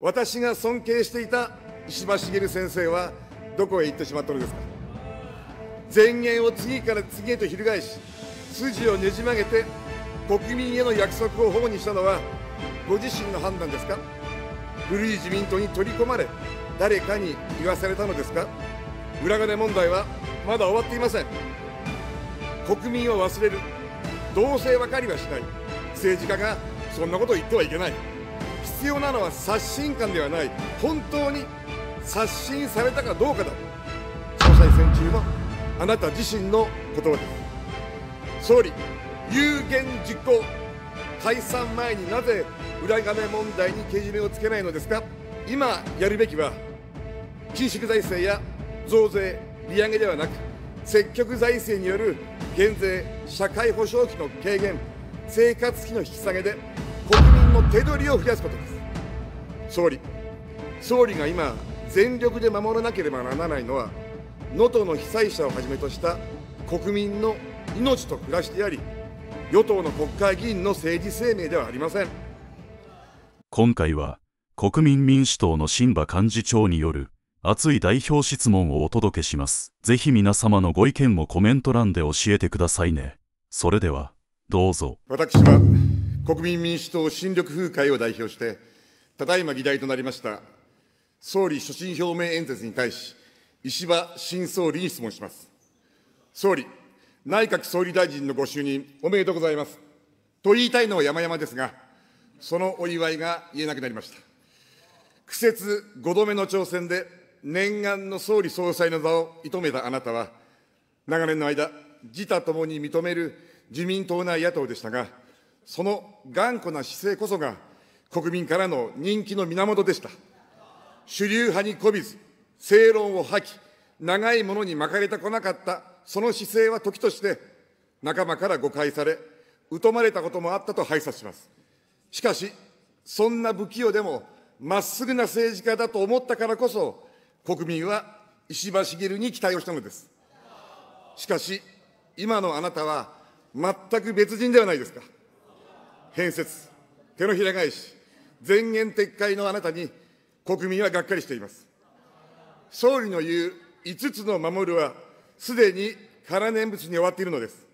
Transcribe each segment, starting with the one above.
私が尊敬していた石破茂先生はどこへ行ってしまったのですか前言を次から次へと翻し筋をねじ曲げて国民への約束を保にしたのはご自身の判断ですか古い自民党に取り込まれ誰かに言わされたのですか裏金問題はまだ終わっていません国民を忘れる同性分かりはしない政治家がそんなことを言ってはいけない必要なのは刷新感ではない本当に刷新されたかどうかだ総裁選中はあなた自身の言葉です総理有言実行解散前になぜ裏金問題にけじめをつけないのですか今やるべきは緊縮財政や増税利上げではなく積極財政による減税社会保障費の軽減生活費の引き下げで国民の手取りを増やすことです総理総理が今全力で守らなければならないのは能登の被災者をはじめとした国民の命と暮らしであり与党の国会議員の政治生命ではありません今回は国民民主党の新馬幹事長による熱い代表質問をお届けしますぜひ皆様のご意見もコメント欄で教えてくださいねそれではどうぞ私は国民民主党新緑風会を代表してただいま議題となりました総理所信表明演説に対し、石破新総理に質問します。総理、内閣総理大臣のご就任、おめでとうございます。と言いたいのは山々ですが、そのお祝いが言えなくなりました。苦節5度目の挑戦で、念願の総理総裁の座を射止めたあなたは、長年の間、自他ともに認める自民党内野党でしたが、その頑固な姿勢こそが、国民からの人気の源でした。主流派にこびず、正論を吐き、長いものに巻かれてこなかったその姿勢は時として仲間から誤解され、疎まれたこともあったと拝察します。しかし、そんな不器用でもまっすぐな政治家だと思ったからこそ、国民は石破茂に期待をしたのです。しかし、今のあなたは全く別人ではないですか。変説、手のひら返し、全言撤回のあなたに、国民はがっかりしています。総理の言う5つの守るは、すでに空念仏に終わっているのです。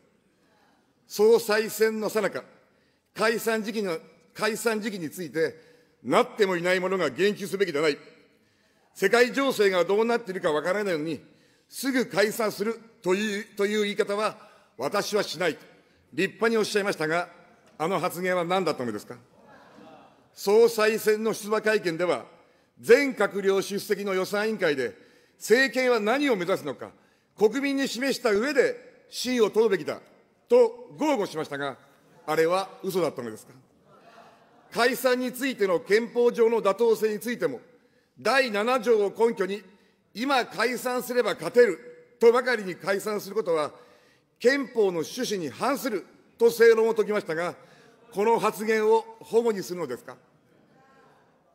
総裁選のさなか、解散時期の、解散時期について、なってもいないものが言及すべきではない。世界情勢がどうなっているかわからないのに、すぐ解散するというという言い方は、私はしない。立派におっしゃいましたが、あの発言は何だったのですか。総裁選の出馬会見では、全閣僚出席の予算委員会で、政権は何を目指すのか、国民に示した上で、真意を問うべきだと豪語しましたが、あれは嘘だったのですか。解散についての憲法上の妥当性についても、第7条を根拠に、今解散すれば勝てるとばかりに解散することは、憲法の趣旨に反すると正論を説きましたが、この発言を保護にするのですか。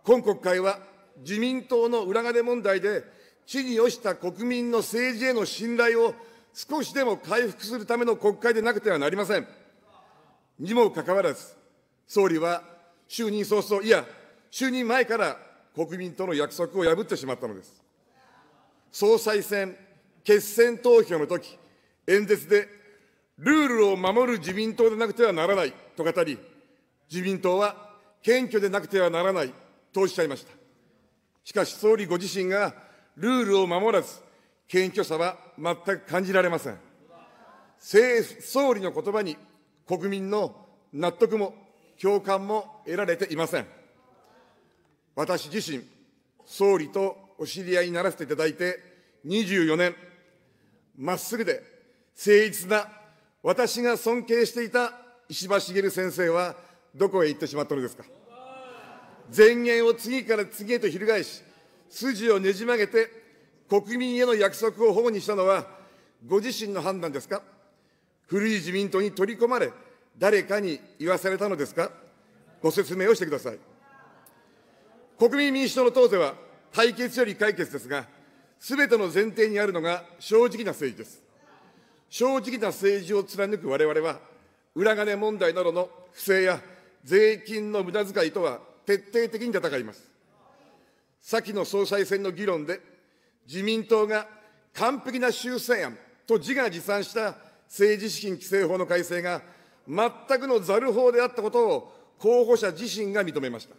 今国会は自民党の裏金問題で、地に落した国民の政治への信頼を少しでも回復するための国会でなくてはなりません。にもかかわらず、総理は就任早々、いや、就任前から国民との約束を破ってしまったのです。総裁選、決選投票の時、演説でルールを守る自民党でなくてはならないと語り、自民党は謙虚でなくてはならないとおっしゃいました。しかし総理ご自身がルールを守らず、謙虚さは全く感じられません。総理の言葉に国民の納得も共感も得られていません。私自身、総理とお知り合いにならせていただいて24年、まっすぐで誠実な私が尊敬していた石破茂先生はどこへ行ってしまったのですか。前言を次から次へと翻し、筋をねじ曲げて、国民への約束を保護にしたのは、ご自身の判断ですか。古い自民党に取り込まれ、誰かに言わされたのですか。ご説明をしてください。国民民主党の党是は、対決より解決ですが、すべての前提にあるのが正直な政治です。正直な政治を貫く我々は、裏金問題などの不正や税金の無駄遣いとは徹底的に戦います。先の総裁選の議論で、自民党が完璧な修正案と自画自賛した政治資金規正法の改正が、全くのざる法であったことを候補者自身が認めました。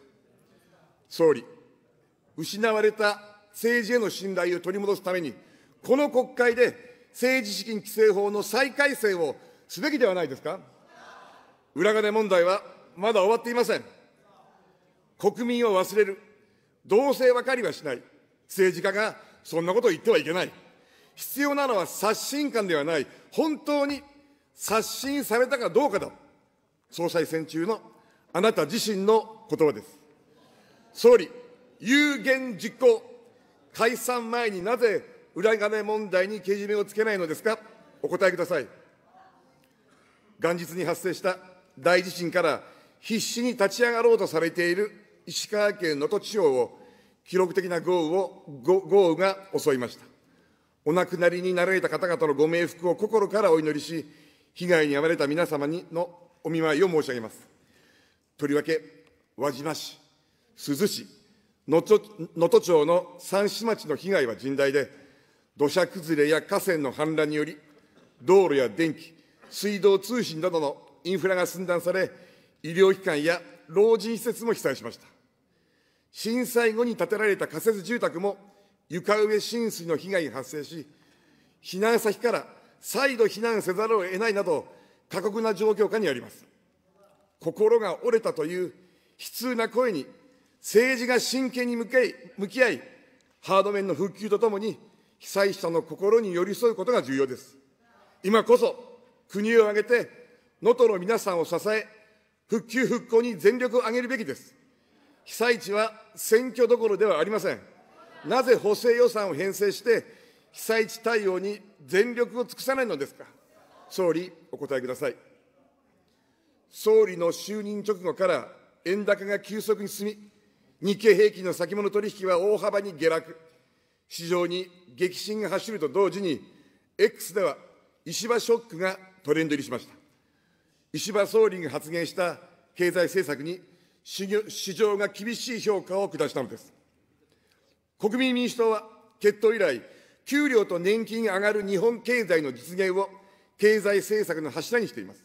総理、失われた政治への信頼を取り戻すために、この国会で政治資金規正法の再改正をすべきではないですか。裏金問題はまだ終わっていません。国民を忘れる、同性ばかりはしない、政治家がそんなことを言ってはいけない。必要なのは刷新感ではない、本当に刷新されたかどうかだ。総裁選中のあなた自身の言葉です。総理、有言実行、解散前になぜ裏金問題にけじめをつけないのですか、お答えください。元日に発生した大地震から必死に立ち上がろうとされている石川県能登地方を、記録的な豪雨を豪雨が襲いました。お亡くなりになられた方々のご冥福を心からお祈りし、被害に遭われた皆様にのお見舞いを申し上げます。とりわけ、輪島市、珠洲市、能登町の三市町の被害は甚大で、土砂崩れや河川の氾濫により、道路や電気、水道通信などのインフラが寸断され、医療機関や老人施設も被災しました。震災後に建てられた仮設住宅も床上浸水の被害が発生し、避難先から再度避難せざるを得ないなど、過酷な状況下にあります。心が折れたという悲痛な声に、政治が真剣に向き合い、ハード面の復旧とともに、被災者の心に寄り添うことが重要です。今こそ、国を挙げて、能登の皆さんを支え、復旧・復興に全力を挙げるべきです。被災地は選挙どころではありません。なぜ補正予算を編成して、被災地対応に全力を尽くさないのですか。総理、お答えください。総理の就任直後から円高が急速に進み、日経平均の先物取引は大幅に下落、市場に激震が走ると同時に、X では石破ショックがトレンド入りしました。石破総理が発言した経済政策に市場が厳しい評価を下したのです。国民民主党は決闘以来、給料と年金が上がる日本経済の実現を経済政策の柱にしています。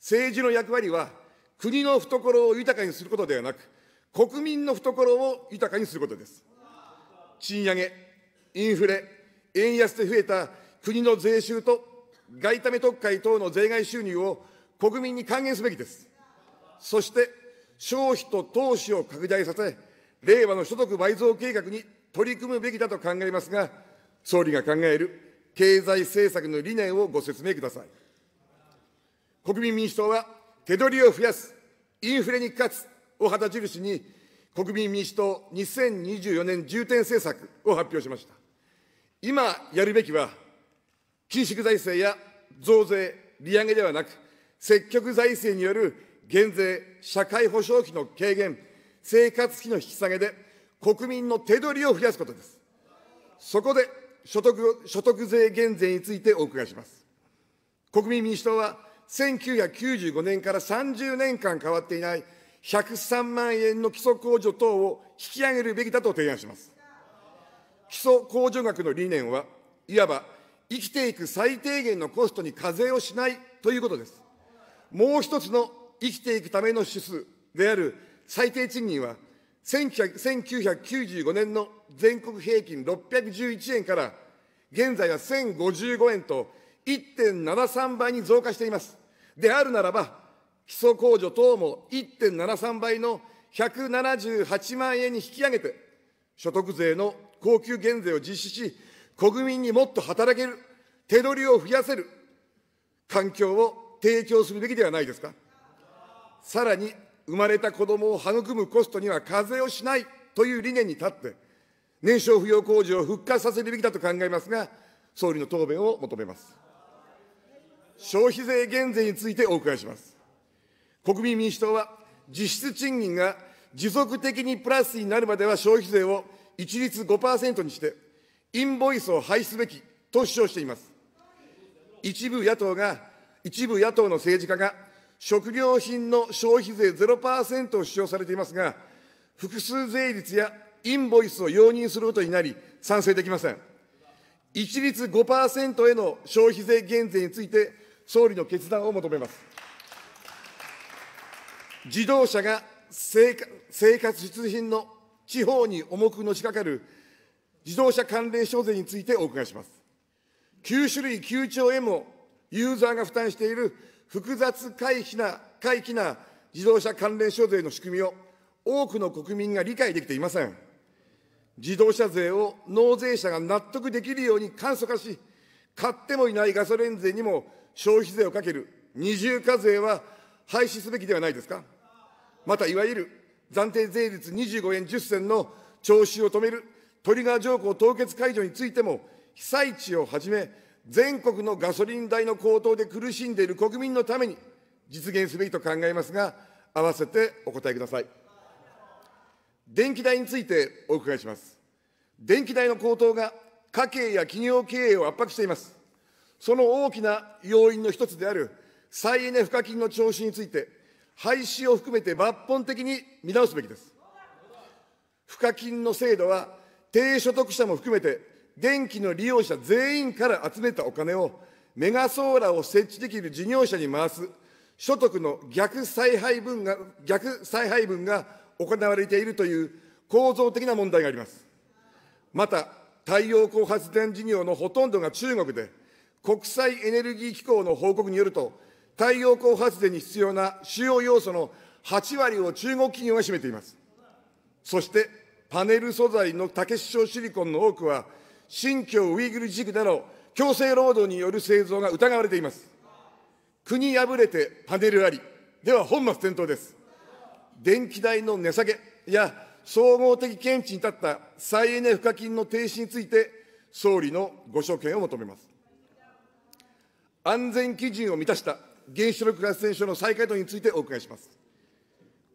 政治の役割は、国の懐を豊かにすることではなく、国民の懐を豊かにすることです。賃上げ、インフレ、円安で増えた国の税収と外為特会等の税外収入を国民に還元すべきです。そして、消費と投資を拡大させ、令和の所得倍増計画に取り組むべきだと考えますが、総理が考える経済政策の理念をご説明ください。国民民主党は、手取りを増やす、インフレに勝つを旗印に、国民民主党2024年重点政策を発表しました。今やるべきは、緊縮財政や増税、利上げではなく、積極財政による減税、社会保障費の軽減、生活費の引き下げで、国民の手取りを増やすことです。そこで所得所得税減税についてお伺いします。国民民主党は、1995年から30年間変わっていない103万円の基礎控除等を引き上げるべきだと提案します。基礎控除額の理念は、いわば生きていく最低限のコストに課税をしないということです。もう一つの生きていくための指数である最低賃金は、1995年の全国平均611円から、現在は1055円と1.73倍に増加しています。であるならば、基礎控除等も1.73倍の178万円に引き上げて、所得税の高級減税を実施し、国民にもっと働ける、手取りを増やせる、環境を提供するべきではないですか。さらに、生まれた子どもを育むコストには課税をしないという理念に立って、年少扶養控除を復活させるべきだと考えますが、総理の答弁を求めます。消費税減税についてお伺いします。国民民主党は、実質賃金が持続的にプラスになるまでは消費税を一律5%にして、インボイスを廃止すべきと主張しています。一部野党が一部野党の政治家が、食料品の消費税0%を主張されていますが、複数税率やインボイスを容認することになり、賛成できません。一律5%への消費税減税について、総理の決断を求めます。自動車が生活必需品の地方に重くのしかかる自動車関連所税についてお伺いします。9種類9兆円もユーザーが負担している複雑回避な、回帰な自動車関連所税の仕組みを多くの国民が理解できていません。自動車税を納税者が納得できるように簡素化し、買ってもいないガソリン税にも消費税をかける二重課税は廃止すべきではないですか。また、いわゆる暫定税率25円10銭の徴収を止めるトリガー条項凍結解除についても、被災地をはじめ、全国のガソリン代の高騰で苦しんでいる国民のために実現すべきと考えますが、合わせてお答えください。電気代についてお伺いします。電気代の高騰が家計や企業経営を圧迫しています。その大きな要因の一つである再エネ賦課金の徴収について、廃止を含めて抜本的に見直すべきです。賦課金の制度は低所得者も含めて電気の利用者全員から集めたお金を、メガソーラーを設置できる事業者に回す、所得の逆再配分が逆再配分が行われているという構造的な問題があります。また、太陽光発電事業のほとんどが中国で、国際エネルギー機構の報告によると、太陽光発電に必要な主要要素の8割を中国企業が占めています。そして、パネル素材の竹匠シリコンの多くは、新疆ウイグル自治区での強制労働による製造が疑われています。国破れてパネルあり、では本末転倒です。電気代の値下げや総合的見地に立った再エネ賦課金の停止について、総理のご所見を求めます。安全基準を満たした原子力発電所の再稼働についてお伺いします。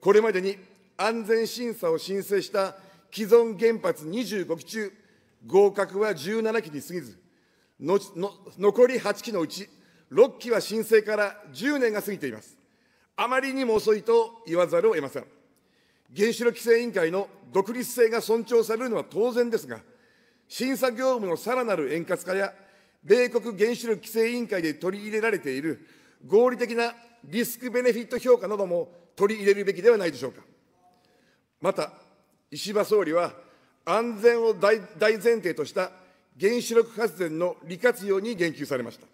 これまでに安全審査を申請した既存原発25基中合格は17期に過ぎず、のの残り8期のうち、6期は申請から10年が過ぎています。あまりにも遅いと言わざるを得ません。原子力規制委員会の独立性が尊重されるのは当然ですが、審査業務のさらなる円滑化や、米国原子力規制委員会で取り入れられている合理的なリスク・ベネフィット評価なども取り入れるべきではないでしょうか。また、石破総理は、安全を大前提とした原子力発電の利活用に言及されました。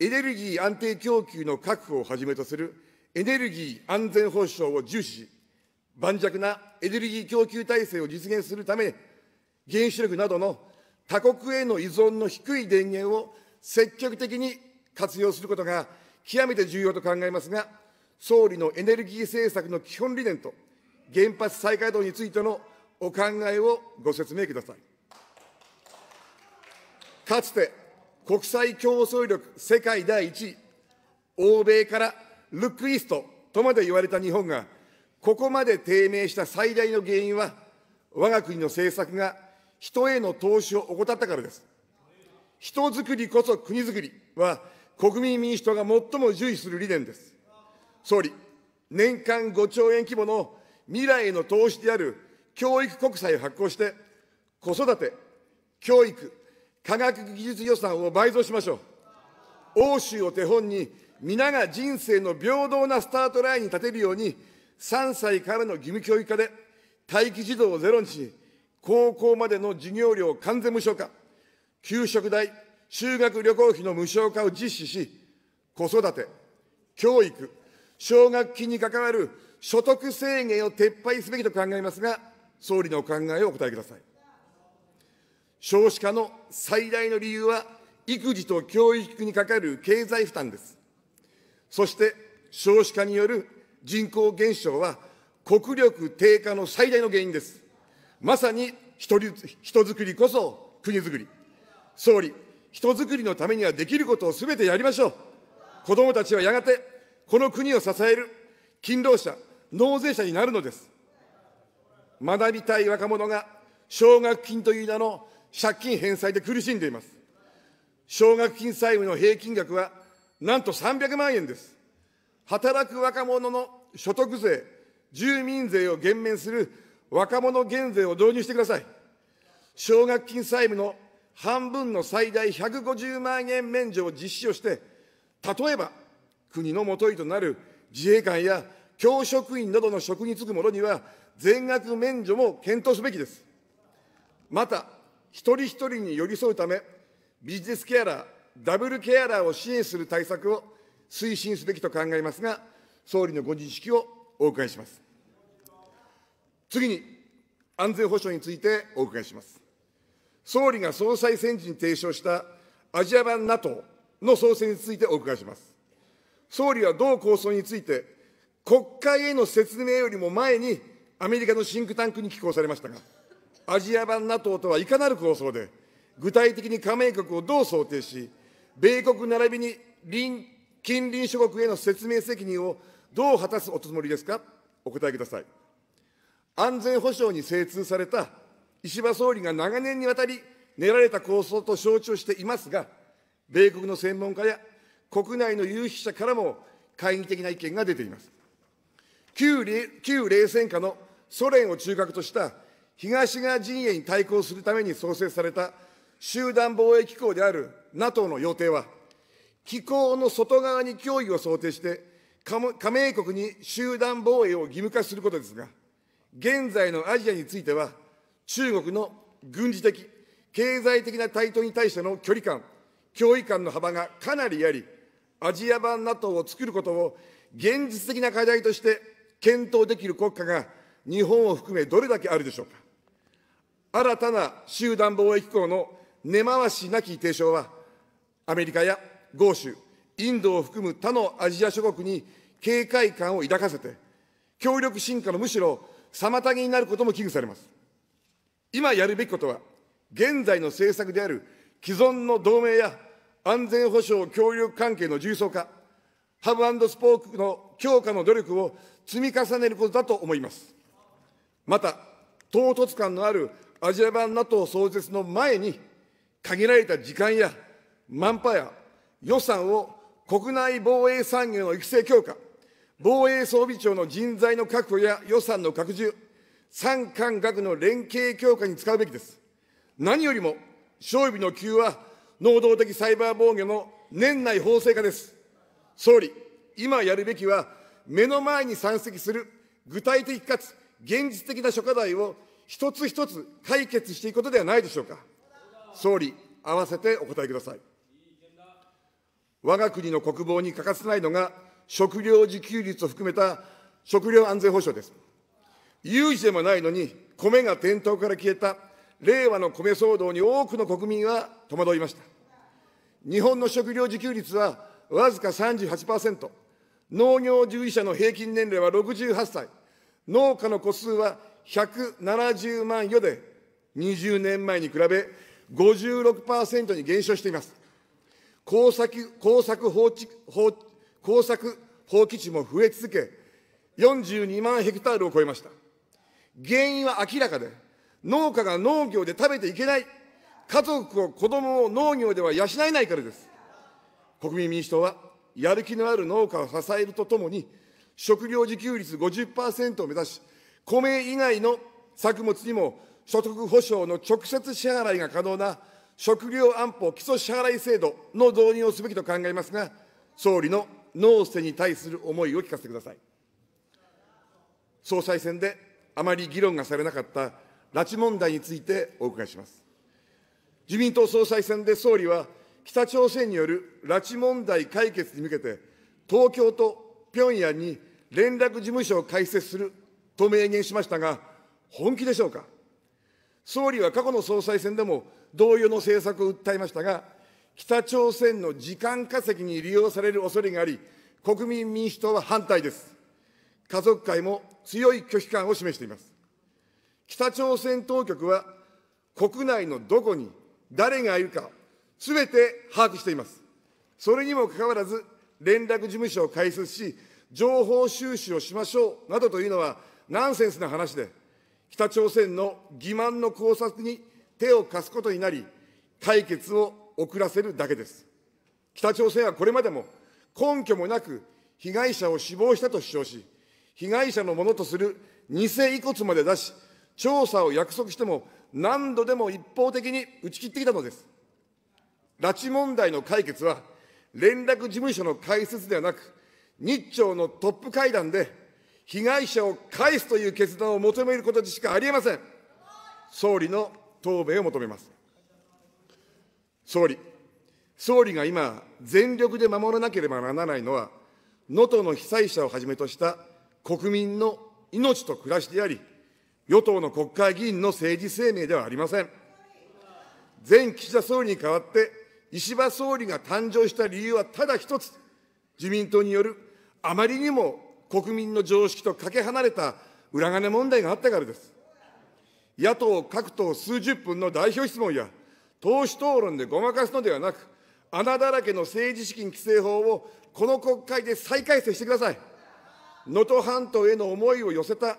エネルギー安定供給の確保をはじめとするエネルギー安全保障を重視し、盤石なエネルギー供給体制を実現するため、原子力などの他国への依存の低い電源を積極的に活用することが極めて重要と考えますが、総理のエネルギー政策の基本理念と原発再稼働についてのお考えをご説明ください。かつて国際競争力世界第1位、欧米からルックイストとまで言われた日本が、ここまで低迷した最大の原因は、我が国の政策が人への投資を怠ったからです。人づくりこそ国づくりは、国民民主党が最も重視する理念です。総理、年間5兆円規模の未来への投資である教育国債を発行して、子育て、教育、科学技術予算を倍増しましょう。欧州を手本に、皆が人生の平等なスタートラインに立てるように、3歳からの義務教育化で、待機児童をゼロにし、高校までの授業料完全無償化、給食代、修学旅行費の無償化を実施し、子育て、教育、奨学金に関わる所得制限を撤廃すべきと考えますが、総理のお考えをお答えください。少子化の最大の理由は、育児と教育にかかる経済負担です。そして、少子化による人口減少は、国力低下の最大の原因です。まさに人人づくりこそ国づくり。総理、人づくりのためにはできることをすべてやりましょう。子どもたちはやがて、この国を支える勤労者、納税者になるのです。学びたい若者が奨学金という名の借金返済で苦しんでいます。奨学金債務の平均額はなんと300万円です。働く若者の所得税、住民税を減免する若者減税を導入してください。奨学金債務の半分の最大150万円免除を実施をして、例えば国のもといとなる自衛官や教職員などの職に就く者には、全額免除も検討すべきです。また、一人一人に寄り添うため、ビジネスケアラー、ダブルケアラーを支援する対策を推進すべきと考えますが、総理のご認識をお伺いします。次に、安全保障についてお伺いします。総理が総裁選時に提唱したアジア版 NATO の創設についてお伺いします。総理は同構想について、国会への説明よりも前に、アメリカのシンクタンクに寄稿されましたが、アジア版 NATO とはいかなる構想で、具体的に加盟国をどう想定し、米国並びに隣近隣諸国への説明責任をどう果たすおつもりですか、お答えください。安全保障に精通された石破総理が長年にわたり練られた構想と承知をしていますが、米国の専門家や国内の有識者からも懐疑的な意見が出ています。旧冷戦下のソ連を中核とした東側陣営に対抗するために創設された集団防衛機構である NATO の要諦は、機構の外側に脅威を想定して、加盟国に集団防衛を義務化することですが、現在のアジアについては、中国の軍事的、経済的な台頭に対しての距離感、脅威感の幅がかなりあり、アジア版 NATO を作ることを現実的な課題として検討できる国家が日本を含めどれだけあるでしょうか。新たな集団貿易機構の根回しなき提唱は、アメリカや豪州、インドを含む他のアジア諸国に警戒感を抱かせて、協力進化のむしろ妨げになることも危惧されます。今やるべきことは、現在の政策である既存の同盟や安全保障協力関係の重層化、ハブスポークの強化の努力を積み重ねることだと思います。また、唐突感のあるアジア版 NATO 創設の前に、限られた時間やマンパや予算を国内防衛産業の育成強化、防衛装備庁の人材の確保や予算の拡充、産官学の連携強化に使うべきです。何よりも、勝備の急は、能動的サイバー防御の年内法制化です。総理、今やるべきは、目の前に山積する具体的かつ現実的な諸課題を一つ一つ解決していくことではないでしょうか。総理、合わせてお答えください。我が国の国防に欠かせないのが、食料自給率を含めた食料安全保障です。有事でもないのに、米が店頭から消えた令和の米騒動に多くの国民は戸惑いました。日本の食料自給率はわずか38%、農業従事者の平均年齢は68歳、農家の戸数は170万余で、20年前に比べ56%に減少しています。耕作耕作放置放耕作放棄地も増え続け、42万ヘクタールを超えました。原因は明らかで、農家が農業で食べていけない、家族を子供を農業では養えないからです。国民民主党は、やる気のある農家を支えるとともに、食料自給率50%を目指し、米以外の作物にも所得保障の直接支払いが可能な食料安保基礎支払い制度の導入をすべきと考えますが、総理の農政に対する思いを聞かせてください。総裁選であまり議論がされなかった拉致問題についてお伺いします。自民党総裁選で総理は、北朝鮮による拉致問題解決に向けて、東京と平壌に連絡事務所を開設すると明言しましたが、本気でしょうか。総理は過去の総裁選でも同様の政策を訴えましたが、北朝鮮の時間稼ぎに利用される恐れがあり、国民民主党は反対です。家族会も強い拒否感を示しています。北朝鮮当局は国内のどこに誰がいるか、すべて把握しています。それにもかかわらず、連絡事務所を開設し、情報収集をしましょうなどというのは、ナンセンスな話で、北朝鮮の欺瞞の考察に手を貸すことになり、解決を遅らせるだけです。北朝鮮はこれまでも根拠もなく被害者を死亡したと主張し、被害者のものとする偽遺骨まで出し、調査を約束しても何度でも一方的に打ち切ってきたのです。拉致問題の解決は、連絡事務所の開設ではなく、日朝のトップ会談で、被害者を返すという決断を求めることしかありえません。総理の答弁を求めます。総理、総理が今、全力で守らなければならないのは、能登の被災者をはじめとした国民の命と暮らしであり、与党の国会議員の政治生命ではありません。前岸田総理に代わって、石破総理が誕生した理由はただ一つ、自民党によるあまりにも国民の常識とかけ離れた裏金問題があったからです。野党各党数十分の代表質問や、党首討論でごまかすのではなく、穴だらけの政治資金規正法をこの国会で再改正してください。能登半島への思いを寄せた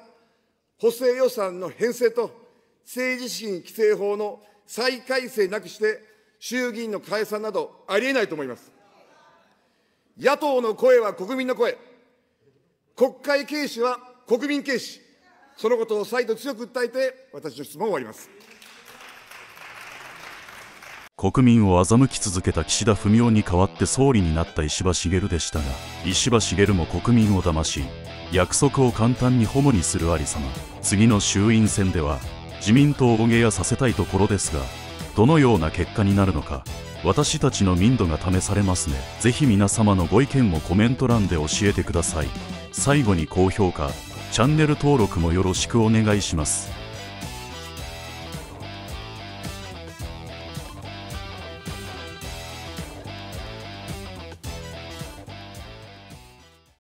補正予算の編成と、政治資金規正法の再改正なくして、衆議院の解散などありえないと思います。野党の声は国民の声、国会軽視は国民軽視、そのことを再度強く訴えて、私の質問を終わります。国民を欺き続けた岸田文雄に代わって総理になった石破茂でしたが石破茂も国民を騙し約束を簡単にホモにするありさま次の衆院選では自民党をゲやさせたいところですがどのような結果になるのか私たちの民度が試されますねぜひ皆様のご意見もコメント欄で教えてください最後に高評価チャンネル登録もよろしくお願いします